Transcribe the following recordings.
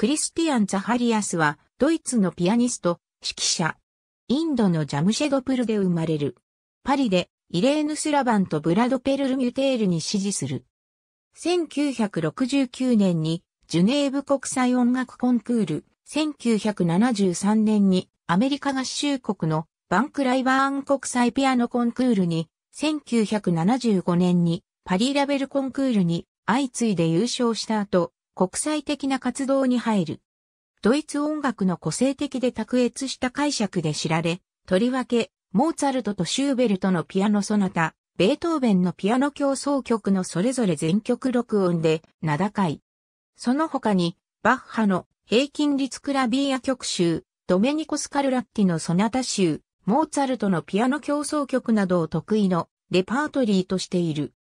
クリスティアン・ザハリアスは、ドイツのピアニスト、指揮者。インドのジャムシェドプルで生まれる。パリで、イレーヌ・スラバンとブラド・ペルル・ミュテールに支持する。1969年に、ジュネーブ国際音楽コンクール、1973年にアメリカ合衆国のバンクライバーン国際ピアノコンクールに、1975年にパリラベルコンクールに相次いで優勝した後、国際的な活動に入る。ドイツ音楽の個性的で卓越した解釈で知られ、とりわけ、モーツァルトとシューベルトのピアノソナタ、ベートーベンのピアノ競争曲のそれぞれ全曲録音で名高い。その他に、バッハの平均率クラビーヤ曲集、ドメニコ・スカルラッティのソナタ集、モーツァルトのピアノ競争曲などを得意のレパートリーとしている。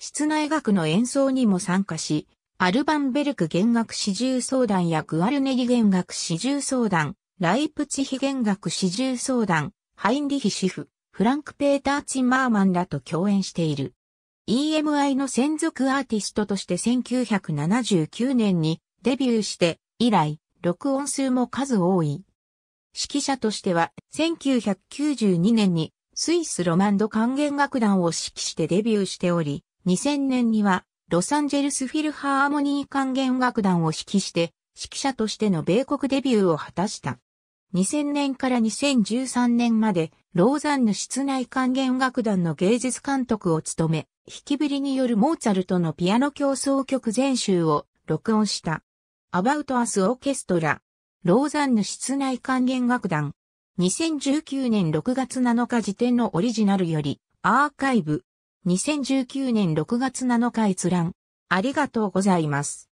室内楽の演奏にも参加し、アルバンベルク弦楽四重奏団やグアルネリ弦楽四重奏団、ライプチヒ弦楽四重奏団、ハインリヒシフ、フランク・ペーター・チンマーマンらと共演している。EMI の専属アーティストとして1979年にデビューして以来、録音数も数多い。指揮者としては1992年にスイスロマンド管弦楽団を指揮してデビューしており、2000年にはロサンゼルスフィルハーモニー管弦楽団を指揮して、指揮者としての米国デビューを果たした。2000年から2013年まで、ローザンヌ室内管弦楽団の芸術監督を務め、引きぶりによるモーツァルトのピアノ競争曲全集を録音した。アバウトアスオーケストラ、ローザンヌ室内管弦楽団、2019年6月7日時点のオリジナルより、アーカイブ、2019年6月7日閲覧。ありがとうございます。